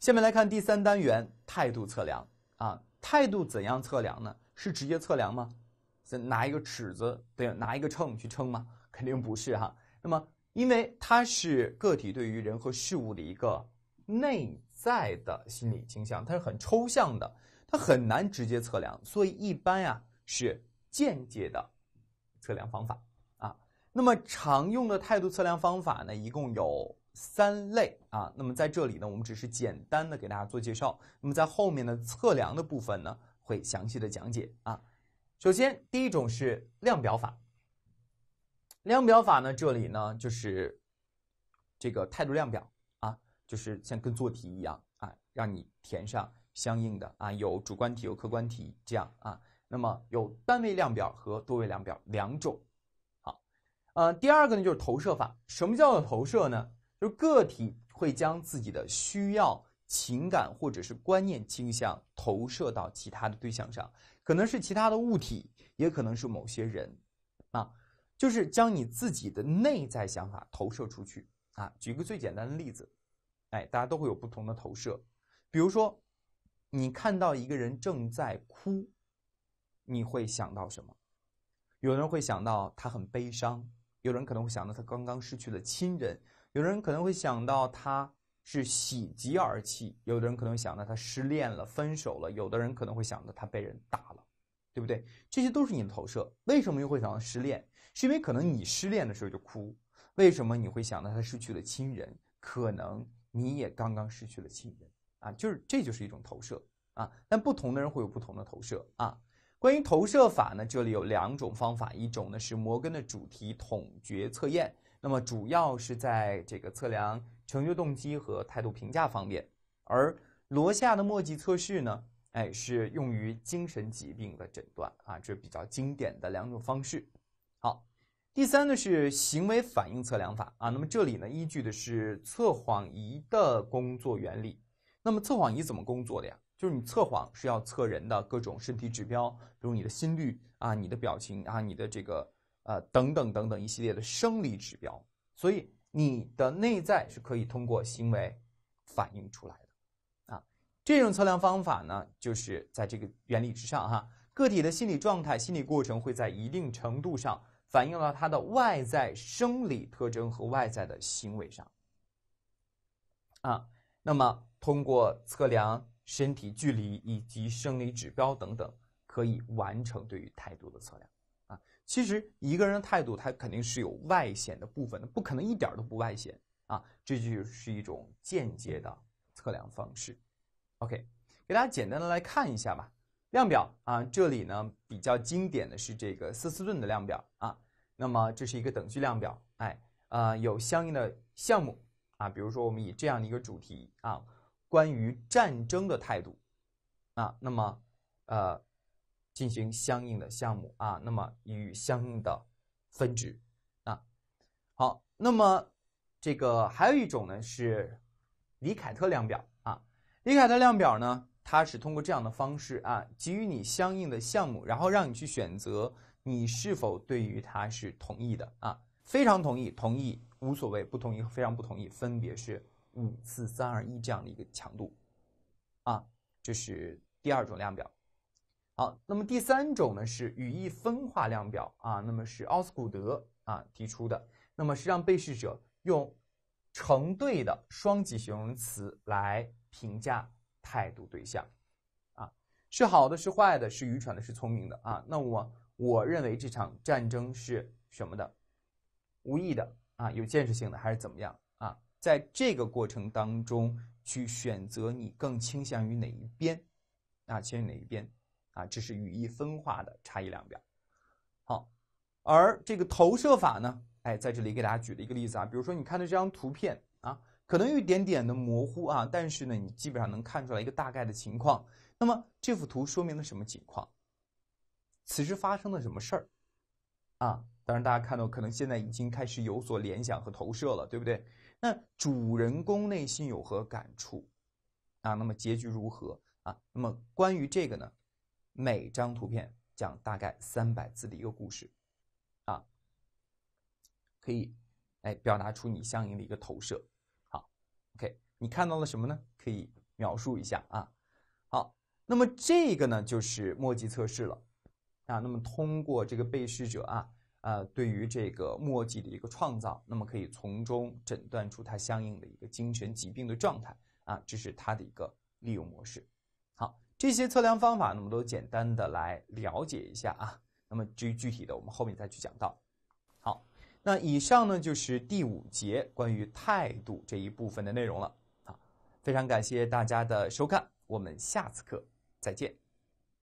下面来看第三单元态度测量啊，态度怎样测量呢？是直接测量吗？拿一个尺子对，拿一个秤去称吗？肯定不是哈。那么，因为它是个体对于人和事物的一个内在的心理倾向，它是很抽象的，它很难直接测量，所以一般呀是间接的测量方法啊。那么，常用的态度测量方法呢，一共有。三类啊，那么在这里呢，我们只是简单的给大家做介绍。那么在后面的测量的部分呢，会详细的讲解啊。首先，第一种是量表法。量表法呢，这里呢就是这个态度量表啊，就是像跟做题一样啊，让你填上相应的啊，有主观题有客观题这样啊。那么有单位量表和多位量表两种。好，呃，第二个呢就是投射法。什么叫做投射呢？就个体会将自己的需要、情感或者是观念倾向投射到其他的对象上，可能是其他的物体，也可能是某些人，啊，就是将你自己的内在想法投射出去啊。举个最简单的例子，哎，大家都会有不同的投射，比如说，你看到一个人正在哭，你会想到什么？有人会想到他很悲伤，有人可能会想到他刚刚失去了亲人。有人可能会想到他是喜极而泣，有的人可能会想到他失恋了、分手了，有的人可能会想到他被人打了，对不对？这些都是你的投射。为什么又会想到失恋？是因为可能你失恋的时候就哭。为什么你会想到他失去了亲人？可能你也刚刚失去了亲人啊，就是这就是一种投射啊。但不同的人会有不同的投射啊。关于投射法呢，这里有两种方法，一种呢是摩根的主题统觉测验。那么主要是在这个测量成就动机和态度评价方面，而罗夏的墨迹测试呢，哎是用于精神疾病的诊断啊，这是比较经典的两种方式。好，第三呢是行为反应测量法啊，那么这里呢依据的是测谎仪的工作原理。那么测谎仪怎么工作的呀？就是你测谎是要测人的各种身体指标，比如你的心率啊、你的表情啊、你的这个。呃，等等等等一系列的生理指标，所以你的内在是可以通过行为反映出来的，啊，这种测量方法呢，就是在这个原理之上哈，个体的心理状态、心理过程会在一定程度上反映到他的外在生理特征和外在的行为上，啊，那么通过测量身体距离以及生理指标等等，可以完成对于态度的测量。其实一个人的态度，他肯定是有外显的部分的，不可能一点都不外显啊！这就是一种间接的测量方式。OK，给大家简单的来看一下吧。量表啊，这里呢比较经典的是这个瑟斯顿的量表啊。那么这是一个等距量表，哎，呃，有相应的项目啊，比如说我们以这样的一个主题啊，关于战争的态度啊，那么呃。进行相应的项目啊，那么与相应的分值啊，好，那么这个还有一种呢是李凯特量表啊，李凯特量表呢，它是通过这样的方式啊，给予你相应的项目，然后让你去选择你是否对于它是同意的啊，非常同意、同意、无所谓、不同意、非常不同意，分别是五、四、三、二、一这样的一个强度啊，这是第二种量表。好，那么第三种呢是语义分化量表啊，那么是奥斯古德啊提出的。那么是让被试者用成对的双级形容词来评价态度对象，啊，是好的是坏的，是愚蠢的是聪明的啊。那我我认为这场战争是什么的，无意的啊，有建设性的还是怎么样啊？在这个过程当中去选择你更倾向于哪一边啊，倾向于哪一边？啊，这是语义分化的差异量表。好，而这个投射法呢，哎，在这里给大家举了一个例子啊，比如说你看的这张图片啊，可能有一点点的模糊啊，但是呢，你基本上能看出来一个大概的情况。那么这幅图说明了什么情况？此时发生了什么事儿？啊，当然大家看到，可能现在已经开始有所联想和投射了，对不对？那主人公内心有何感触？啊，那么结局如何？啊，那么关于这个呢？每张图片讲大概三百字的一个故事，啊，可以，哎，表达出你相应的一个投射。好，OK，你看到了什么呢？可以描述一下啊。好，那么这个呢，就是墨迹测试了啊。那么通过这个被试者啊，呃，对于这个墨迹的一个创造，那么可以从中诊断出他相应的一个精神疾病的状态啊。这是它的一个利用模式。好。这些测量方法呢，我们都简单的来了解一下啊。那么至于具体的，我们后面再去讲到。好，那以上呢就是第五节关于态度这一部分的内容了好，非常感谢大家的收看，我们下次课再见。